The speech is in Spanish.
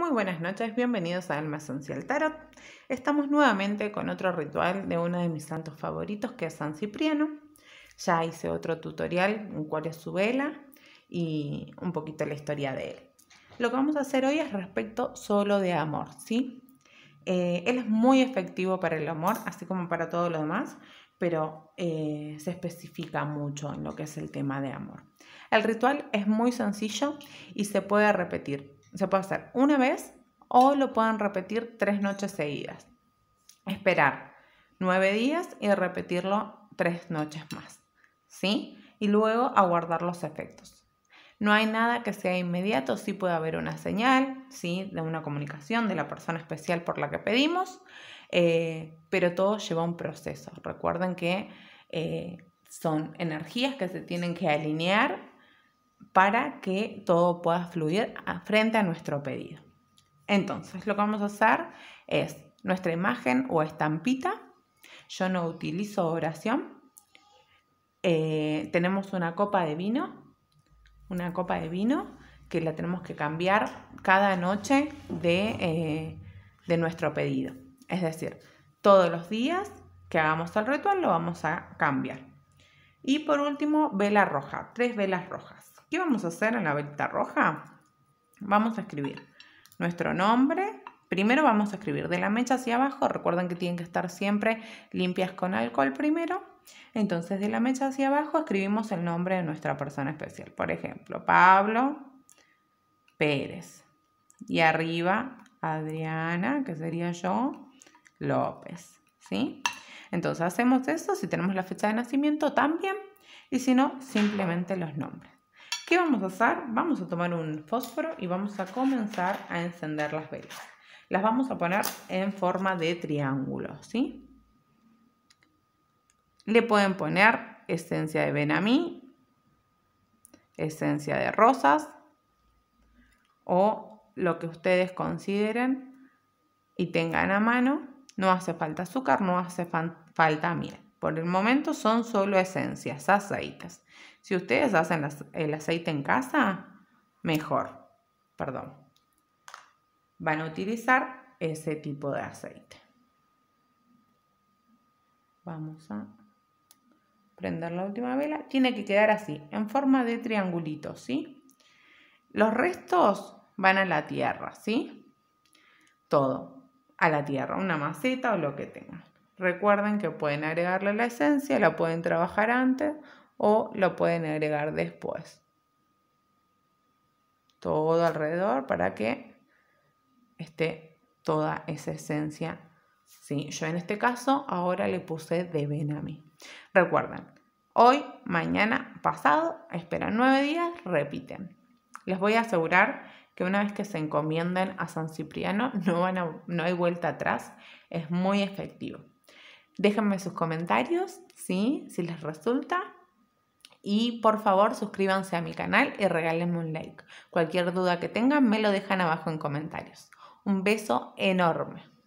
Muy buenas noches, bienvenidos a Alma Esencial Tarot. Estamos nuevamente con otro ritual de uno de mis santos favoritos que es San Cipriano. Ya hice otro tutorial un cuál es su vela y un poquito la historia de él. Lo que vamos a hacer hoy es respecto solo de amor, ¿sí? Eh, él es muy efectivo para el amor, así como para todo lo demás, pero eh, se especifica mucho en lo que es el tema de amor. El ritual es muy sencillo y se puede repetir se puede hacer una vez o lo pueden repetir tres noches seguidas. Esperar nueve días y repetirlo tres noches más. ¿Sí? Y luego aguardar los efectos. No hay nada que sea inmediato, sí puede haber una señal, sí, de una comunicación de la persona especial por la que pedimos, eh, pero todo lleva un proceso. Recuerden que eh, son energías que se tienen que alinear para que todo pueda fluir frente a nuestro pedido. Entonces, lo que vamos a hacer es nuestra imagen o estampita. Yo no utilizo oración. Eh, tenemos una copa de vino, una copa de vino que la tenemos que cambiar cada noche eh, de nuestro pedido. Es decir, todos los días que hagamos el ritual lo vamos a cambiar. Y por último, vela roja, tres velas rojas. ¿Qué vamos a hacer en la velita roja? Vamos a escribir nuestro nombre. Primero vamos a escribir de la mecha hacia abajo. Recuerden que tienen que estar siempre limpias con alcohol primero. Entonces de la mecha hacia abajo escribimos el nombre de nuestra persona especial. Por ejemplo, Pablo Pérez. Y arriba Adriana, que sería yo, López. ¿Sí? Entonces hacemos eso si tenemos la fecha de nacimiento también y si no, simplemente los nombres. ¿Qué vamos a hacer? Vamos a tomar un fósforo y vamos a comenzar a encender las velas. Las vamos a poner en forma de triángulo, ¿sí? Le pueden poner esencia de benamí, esencia de rosas o lo que ustedes consideren y tengan a mano. No hace falta azúcar, no hace falta miel. Por el momento son solo esencias, aceitas. Si ustedes hacen el aceite en casa, mejor. Perdón. Van a utilizar ese tipo de aceite. Vamos a prender la última vela. Tiene que quedar así, en forma de triangulito, ¿sí? Los restos van a la tierra, ¿sí? Todo a la tierra, una maceta o lo que tengan. Recuerden que pueden agregarle la esencia, la pueden trabajar antes o la pueden agregar después. Todo alrededor para que esté toda esa esencia. ¿sí? Yo en este caso ahora le puse de Benami. Recuerden, hoy, mañana, pasado, esperan nueve días, repiten. Les voy a asegurar que una vez que se encomienden a San Cipriano no, van a, no hay vuelta atrás, es muy efectivo. Déjenme sus comentarios, ¿sí? si les resulta. Y por favor suscríbanse a mi canal y regálenme un like. Cualquier duda que tengan me lo dejan abajo en comentarios. Un beso enorme.